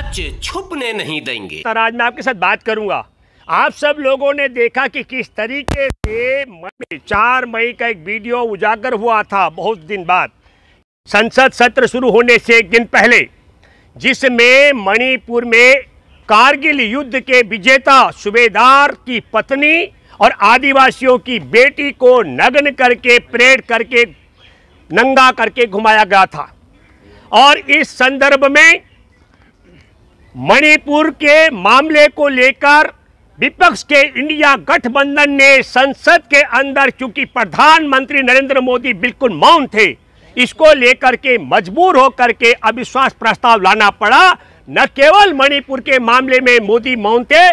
सच छुपने नहीं देंगे सर आज मैं आपके साथ बात करूंगा आप सब लोगों ने देखा कि किस तरीके से चार मई का एक वीडियो उजागर हुआ था बहुत दिन बाद संसद सत्र शुरू होने से एक दिन पहले जिसमें मणिपुर में कारगिल युद्ध के विजेता सुबेदार की पत्नी और आदिवासियों की बेटी को नग्न करके परेड करके नंगा करके घुमाया गया था और इस संदर्भ में मणिपुर के मामले को लेकर विपक्ष के इंडिया गठबंधन ने संसद के अंदर चूंकि प्रधानमंत्री नरेंद्र मोदी बिल्कुल मौन थे इसको लेकर के मजबूर होकर के अविश्वास प्रस्ताव लाना पड़ा न केवल मणिपुर के मामले में मोदी मौन थे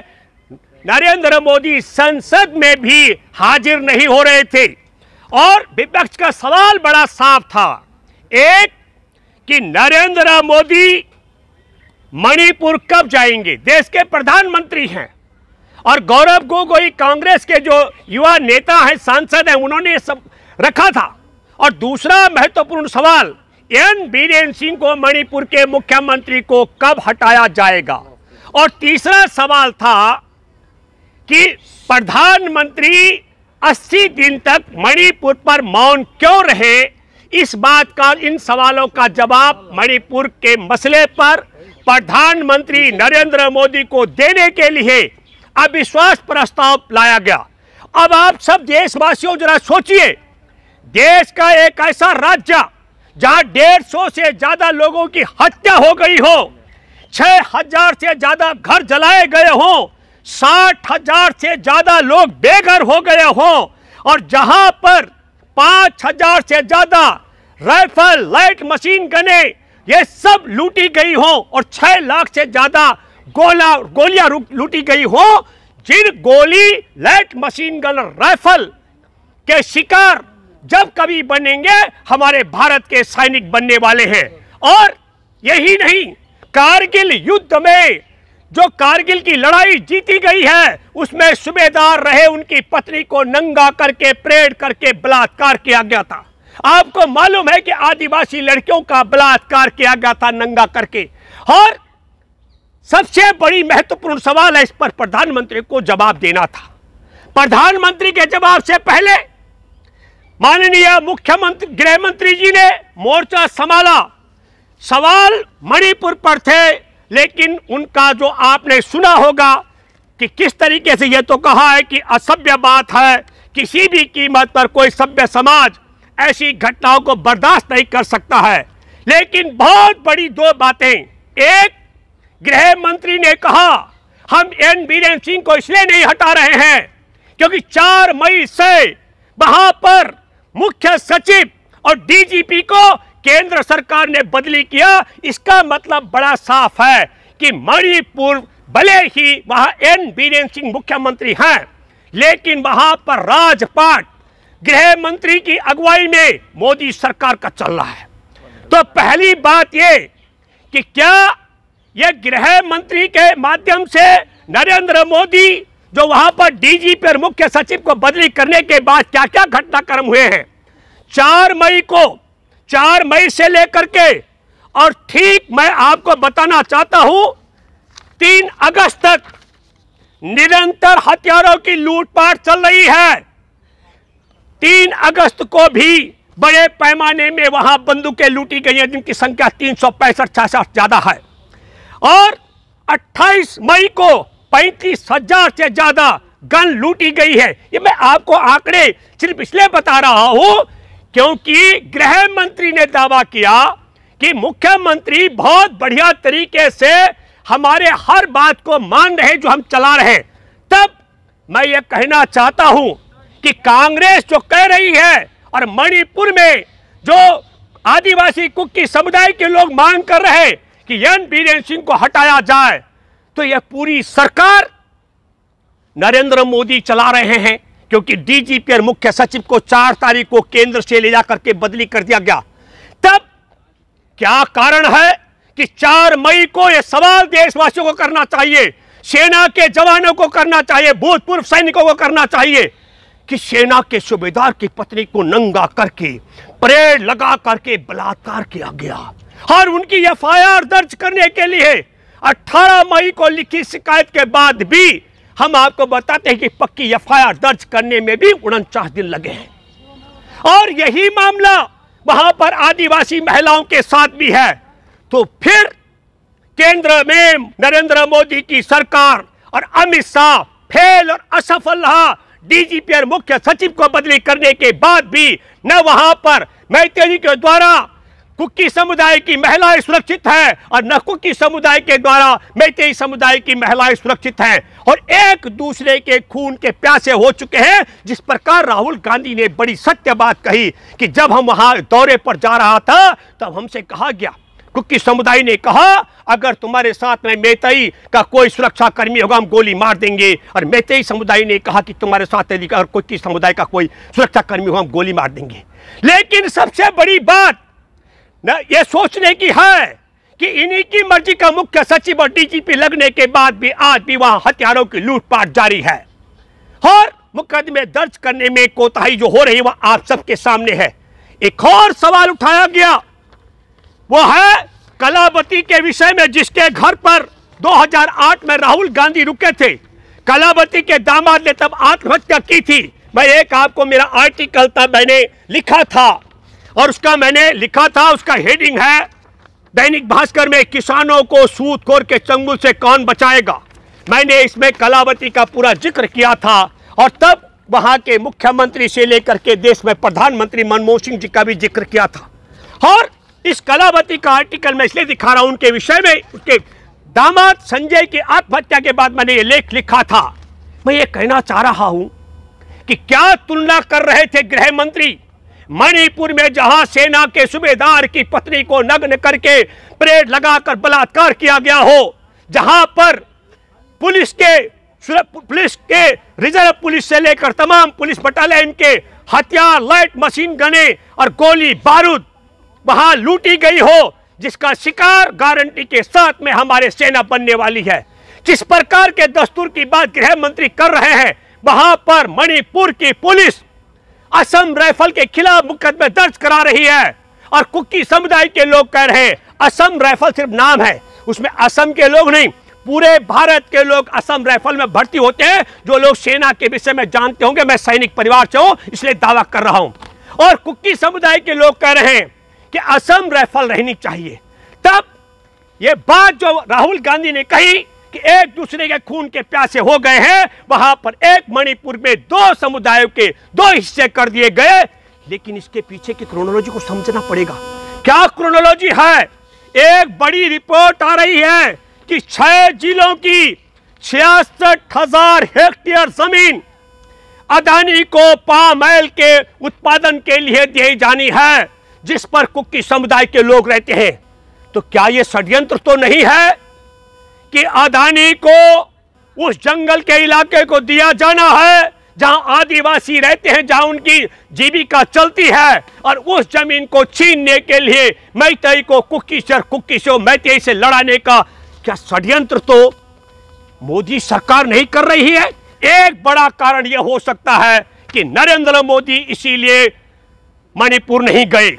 नरेंद्र मोदी संसद में भी हाजिर नहीं हो रहे थे और विपक्ष का सवाल बड़ा साफ था एक कि नरेंद्र मोदी मणिपुर कब जाएंगे देश के प्रधानमंत्री हैं और गौरव गोगोई कांग्रेस के जो युवा नेता हैं सांसद हैं उन्होंने सब रखा था और दूसरा महत्वपूर्ण सवाल एन बीरेन सिंह को मणिपुर के मुख्यमंत्री को कब हटाया जाएगा और तीसरा सवाल था कि प्रधानमंत्री 80 दिन तक मणिपुर पर मौन क्यों रहे इस बात का इन सवालों का जवाब मणिपुर के मसले पर प्रधानमंत्री नरेंद्र मोदी को देने के लिए अविश्वास प्रस्ताव लाया गया अब आप सब देशवासियों जरा सोचिए देश का एक ऐसा राज्य जहां डेढ़ सौ से ज्यादा लोगों की हत्या हो गई हो छह हजार से ज्यादा घर जलाए गए हो साठ हजार से ज्यादा लोग बेघर हो गए हो और जहां पर पांच हजार से ज्यादा राइफल लाइट मशीन गने ये सब लूटी गई हो और छह लाख से ज्यादा गोला गोलियां लूटी गई हो जिन गोली लाइट मशीन गन राइफल के शिकार जब कभी बनेंगे हमारे भारत के सैनिक बनने वाले हैं और यही नहीं कारगिल युद्ध में जो कारगिल की लड़ाई जीती गई है उसमें सुबेदार रहे उनकी पत्नी को नंगा करके प्रेड करके बलात्कार किया गया था आपको मालूम है कि आदिवासी लड़कियों का बलात्कार किया गया था नंगा करके और सबसे बड़ी महत्वपूर्ण सवाल है इस पर प्रधानमंत्री को जवाब देना था प्रधानमंत्री के जवाब से पहले माननीय मुख्यमंत्री गृहमंत्री जी ने मोर्चा संभाला सवाल मणिपुर पर थे लेकिन उनका जो आपने सुना होगा कि किस तरीके से यह तो कहा है कि असभ्य बात है किसी भी कीमत पर कोई सभ्य समाज ऐसी घटनाओं को बर्दाश्त नहीं कर सकता है लेकिन बहुत बड़ी दो बातें एक गृह मंत्री ने कहा हम एन बीरेन सिंह को इसलिए नहीं हटा रहे हैं क्योंकि 4 मई से वहां पर मुख्य सचिव और डीजीपी को केंद्र सरकार ने बदली किया इसका मतलब बड़ा साफ है कि मणिपुर भले ही वहां एन बीरेन सिंह मुख्यमंत्री हैं लेकिन वहां पर राजपाट गृह मंत्री की अगुवाई में मोदी सरकार का चल रहा है तो पहली बात ये कि क्या ये गृह मंत्री के माध्यम से नरेंद्र मोदी जो वहां पर डीजी पर मुख्य सचिव को बदली करने के बाद क्या क्या घटनाक्रम हुए हैं चार मई को चार मई से लेकर के और ठीक मैं आपको बताना चाहता हूं तीन अगस्त तक निरंतर हथियारों की लूटपाट चल रही है तीन अगस्त को भी बड़े पैमाने में वहां बंदूकें लूटी गई हैं जिनकी संख्या तीन सौ पैंसठ ज़्यादा है और 28 मई को पैंतीस हजार से ज़्यादा गन लूटी गई है ये मैं आपको आंकड़े सिर्फ इसलिए बता रहा हूं क्योंकि गृह मंत्री ने दावा किया कि मुख्यमंत्री बहुत बढ़िया तरीके से हमारे हर बात को मान रहे जो हम चला रहे तब मैं ये कहना चाहता हूं कि कांग्रेस जो कह रही है और मणिपुर में जो आदिवासी कुकी समुदाय के लोग मांग कर रहे कि एन बीरेन सिंह को हटाया जाए तो यह पूरी सरकार नरेंद्र मोदी चला रहे हैं क्योंकि डीजीपी और मुख्य सचिव को चार तारीख को केंद्र से ले जाकर के बदली कर दिया गया तब क्या कारण है कि चार मई को यह सवाल देशवासियों को करना चाहिए सेना के जवानों को करना चाहिए भूतपूर्व सैनिकों को करना चाहिए कि सेना के सूबेदार की पत्नी को नंगा करके परेड लगा करके बलात्कार किया गया और उनकी एफ दर्ज करने के लिए 18 मई को लिखी शिकायत के बाद भी हम आपको बताते हैं कि पक्की एफ दर्ज करने में भी उनचास दिन लगे हैं और यही मामला वहां पर आदिवासी महिलाओं के साथ भी है तो फिर केंद्र में नरेंद्र मोदी की सरकार और अमित शाह फेल और असफल रहा डीजीपी और मुख्य सचिव को बदली करने के बाद भी न वहां पर मैत्री के द्वारा कुकी समुदाय की महिलाएं सुरक्षित है और न कुकी समुदाय के द्वारा मैत्री समुदाय की महिलाएं सुरक्षित है और एक दूसरे के खून के प्यासे हो चुके हैं जिस प्रकार राहुल गांधी ने बड़ी सत्य बात कही कि जब हम वहां दौरे पर जा रहा था तब हमसे कहा गया कुकी समुदाय ने कहा अगर तुम्हारे साथ में मेतई का कोई सुरक्षा कर्मी होगा हम गोली मार देंगे और मेतई समुदाय ने कहा कि तुम्हारे साथ यदि अगर कुकी समुदाय का कोई सुरक्षा कर्मी होगा हम गोली मार देंगे लेकिन सबसे बड़ी बात ना ये सोचने की है कि इन्हीं की मर्जी का मुख्य सचिव और डीजीपी लगने के बाद भी आज भी वहां हथियारों की लूटपाट जारी है और मुकदमे दर्ज करने में कोताही जो हो रही है वह आप सबके सामने है एक और सवाल उठाया गया वो है कलावती के विषय में जिसके घर पर 2008 में राहुल गांधी रुके थे कलावती के दामाद ने तब आत्महत्या की थी मैं एक आपको मेरा आर्टिकल था मैंने लिखा था और उसका मैंने लिखा था उसका हेडिंग है दैनिक भास्कर में किसानों को सूदखोर के चंगुल से कौन बचाएगा मैंने इसमें कलावती का पूरा जिक्र किया था और तब वहां के मुख्यमंत्री से लेकर के देश में प्रधानमंत्री मनमोहन सिंह जी का भी जिक्र किया था और इस कलावती का आर्टिकल मैं इसलिए दिखा रहा हूं उनके विषय में उसके दामाद संजय की आत्महत्या के बाद मैंने ये लेख लिखा था मैं ये कहना चाह रहा हूं कि क्या तुलना कर रहे थे गृह मंत्री मणिपुर में जहां सेना के सूबेदार की पत्नी को नग्न करके परेड लगाकर बलात्कार किया गया हो जहां पर पुलिस के पुलिस के रिजर्व पुलिस से लेकर तमाम पुलिस बटालियन के हथियार लाइट मशीन गने और गोली बारूद वहां लूटी गई हो जिसका शिकार गारंटी के साथ में हमारे सेना बनने वाली है जिस प्रकार के दस्तूर की बात गृह मंत्री कर रहे हैं वहां पर मणिपुर की पुलिस असम राइफल के खिलाफ मुकदमे दर्ज करा रही है और कुकी समुदाय के लोग कह रहे हैं असम राइफल सिर्फ नाम है उसमें असम के लोग नहीं पूरे भारत के लोग असम राइफल में भर्ती होते हैं जो लोग सेना के विषय में जानते होंगे मैं सैनिक परिवार से हूं इसलिए दावा कर रहा हूं और कुकी समुदाय के लोग कह रहे हैं कि असम राइफल रहनी चाहिए तब ये बात जो राहुल गांधी ने कही कि एक दूसरे के खून के प्यासे हो गए हैं वहां पर एक मणिपुर में दो समुदायों के दो हिस्से कर दिए गए लेकिन इसके पीछे की क्रोनोलॉजी को समझना पड़ेगा क्या क्रोनोलॉजी है एक बड़ी रिपोर्ट आ रही है कि छह जिलों की छियासठ हजार हेक्टेयर जमीन अदानी को पाम के उत्पादन के लिए दी जानी है जिस पर कुकी समुदाय के लोग रहते हैं तो क्या यह षड्यंत्र तो नहीं है कि अदानी को उस जंगल के इलाके को दिया जाना है जहां आदिवासी रहते हैं जहां उनकी जीविका चलती है और उस जमीन को छीनने के लिए मैतई को कुकी सर कुकी से मैतई से लड़ाने का क्या षड्यंत्र तो मोदी सरकार नहीं कर रही है एक बड़ा कारण यह हो सकता है कि नरेंद्र मोदी इसीलिए मणिपुर नहीं गए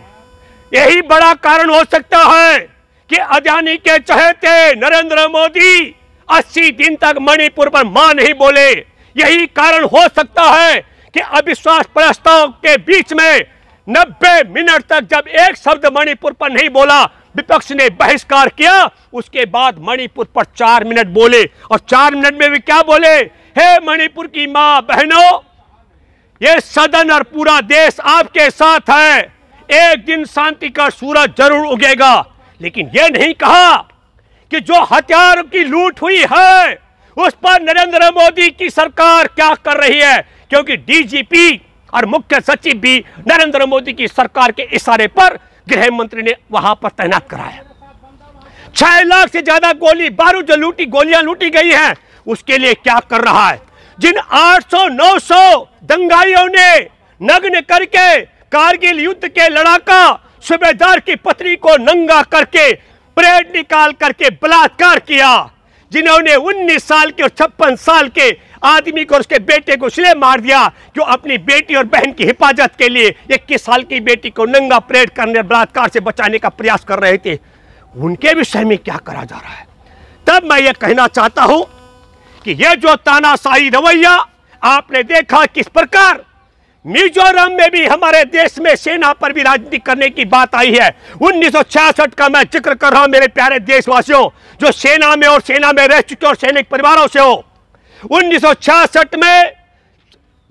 यही बड़ा कारण हो सकता है कि अदानी के चहेते नरेंद्र मोदी 80 दिन तक मणिपुर पर मां नहीं बोले यही कारण हो सकता है कि अविश्वास प्रस्ताव के बीच में 90 मिनट तक जब एक शब्द मणिपुर पर नहीं बोला विपक्ष ने बहिष्कार किया उसके बाद मणिपुर पर चार मिनट बोले और चार मिनट में भी क्या बोले हे मणिपुर की मां बहनों ये सदन और पूरा देश आपके साथ है एक दिन शांति का सूरज जरूर उगेगा लेकिन यह नहीं कहा कि जो हथियार की लूट हुई है उस पर नरेंद्र मोदी की सरकार क्या कर रही है क्योंकि डीजीपी और मुख्य सचिव भी नरेंद्र मोदी की सरकार के इशारे पर गृह मंत्री ने वहां पर तैनात कराया छह लाख से ज्यादा गोली बारूद जो लूटी गोलियां लूटी गई हैं उसके लिए क्या कर रहा है जिन 800 900 दंगाइयों ने नग्न करके कारगिल युद्ध के लड़ाका सूबेदार की पत्नी को नंगा करके परेड निकाल करके बलात्कार किया जिन्होंने 19 साल के और छप्पन साल के आदमी को उसके बेटे को इसलिए मार दिया जो अपनी बेटी और बहन की हिफाजत के लिए इक्कीस साल की बेटी को नंगा परेड करने बलात्कार से बचाने का प्रयास कर रहे थे उनके विषय में क्या करा जा रहा है तब मैं ये कहना चाहता हूं कि यह जो तानाशाही रवैया आपने देखा किस प्रकार मिजोरम में भी हमारे देश में सेना पर भी राजनीति करने की बात आई है उन्नीस का मैं जिक्र कर रहा हूं मेरे प्यारे देशवासियों जो सेना में और सेना में रह चुके और सैनिक परिवारों से हो उन्नीस में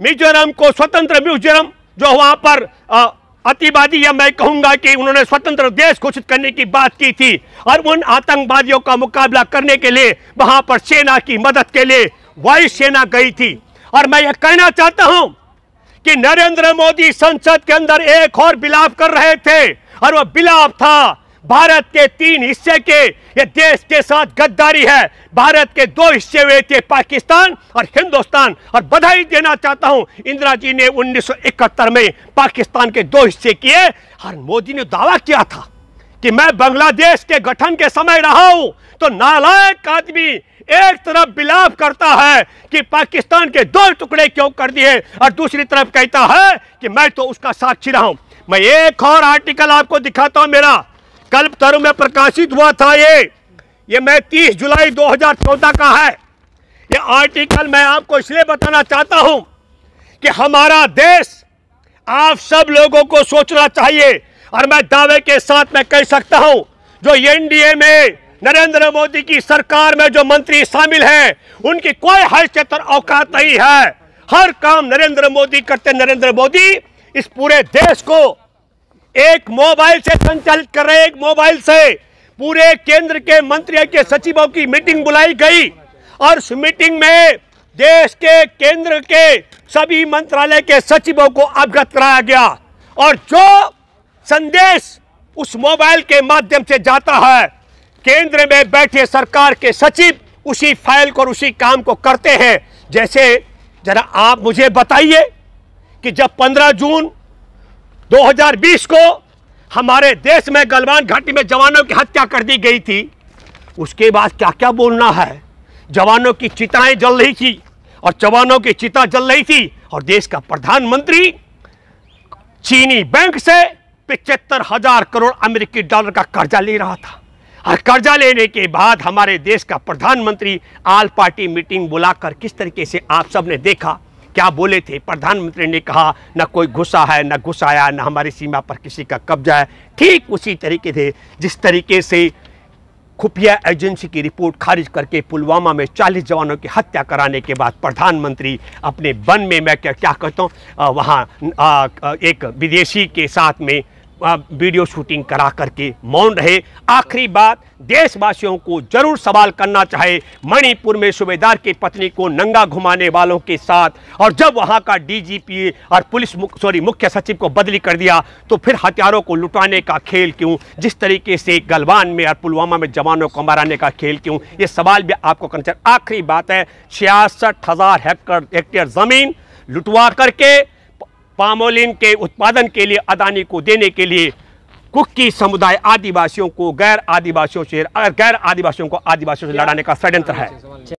मिजोरम को स्वतंत्र मिजोरम जो वहां पर अतिवादी या मैं कहूंगा कि उन्होंने स्वतंत्र देश घोषित करने की बात की थी और उन आतंकवादियों का मुकाबला करने के लिए वहां पर सेना की मदद के लिए वायुसेना गई थी और मैं यह कहना चाहता हूं कि नरेंद्र मोदी संसद के अंदर एक और बिलाप कर रहे थे और वह बिलाप था भारत के तीन हिस्से के ये देश के साथ गद्दारी है भारत के दो हिस्से हुए थे पाकिस्तान और हिंदुस्तान और बधाई देना चाहता हूं इंदिरा जी ने 1971 में पाकिस्तान के दो हिस्से किए और मोदी ने दावा किया था कि मैं बांग्लादेश के गठन के समय रहा हूं तो नालायक आदमी एक तरफ बिलाप करता है कि पाकिस्तान के दो टुकड़े क्यों कर दिए और दूसरी तरफ कहता है कि मैं तो उसका साक्षी रहा हूं मैं एक और आर्टिकल आपको दिखाता हूं मेरा कल तरु में प्रकाशित हुआ था ये ये मैं 30 जुलाई 2014 का है ये आर्टिकल मैं आपको इसलिए बताना चाहता हूं कि हमारा देश आप सब लोगों को सोचना चाहिए और मैं दावे के साथ मैं कह सकता हूं जो एनडीए में नरेंद्र मोदी की सरकार में जो मंत्री शामिल हैं उनकी कोई हैसियत और औकात नहीं है हर काम नरेंद्र मोदी करते नरेंद्र मोदी इस पूरे देश को एक मोबाइल से संचालित कर रहे एक मोबाइल से पूरे केंद्र के मंत्रियों के सचिवों की मीटिंग बुलाई गई और उस मीटिंग में देश के केंद्र के सभी मंत्रालय के सचिवों को अवगत कराया गया और जो संदेश उस मोबाइल के माध्यम से जाता है केंद्र में बैठे सरकार के सचिव उसी फाइल को उसी काम को करते हैं जैसे जरा आप मुझे बताइए कि जब 15 जून 2020 को हमारे देश में गलवान घाटी में जवानों की हत्या कर दी गई थी उसके बाद क्या क्या बोलना है जवानों की चिताएं जल रही थी और जवानों की चिता जल रही थी और देश का प्रधानमंत्री चीनी बैंक से पिचहत्तर हजार करोड़ अमेरिकी डॉलर का कर्जा ले रहा था और कर्जा लेने के बाद हमारे देश का प्रधानमंत्री आल पार्टी मीटिंग बुलाकर किस तरीके से आप सब ने देखा क्या बोले थे प्रधानमंत्री ने कहा न कोई घुसा है न घुसाया न हमारी सीमा पर किसी का कब्जा है ठीक उसी तरीके से जिस तरीके से खुफिया एजेंसी की रिपोर्ट खारिज करके पुलवामा में 40 जवानों की हत्या कराने के बाद प्रधानमंत्री अपने वन में मैं क्या क्या कहता हूँ वहाँ एक विदेशी के साथ में वीडियो शूटिंग करा करके मौन रहे आखिरी बात देशवासियों को जरूर सवाल करना चाहे मणिपुर में सूबेदार की पत्नी को नंगा घुमाने वालों के साथ और जब वहां का डीजीपी और पुलिस मुख, सॉरी मुख्य सचिव को बदली कर दिया तो फिर हथियारों को लुटाने का खेल क्यों जिस तरीके से गलवान में और पुलवामा में जवानों को मराने का खेल क्यों ये सवाल भी आपको करना चाहिए आखिरी बात है छियासठ हज़ार हेक्टेयर जमीन लुटवा करके पामोलिन के उत्पादन के लिए अदानी को देने के लिए कुकी समुदाय आदिवासियों को गैर आदिवासियों से गैर आदिवासियों को आदिवासियों से लड़ाने का षड्यंत्र है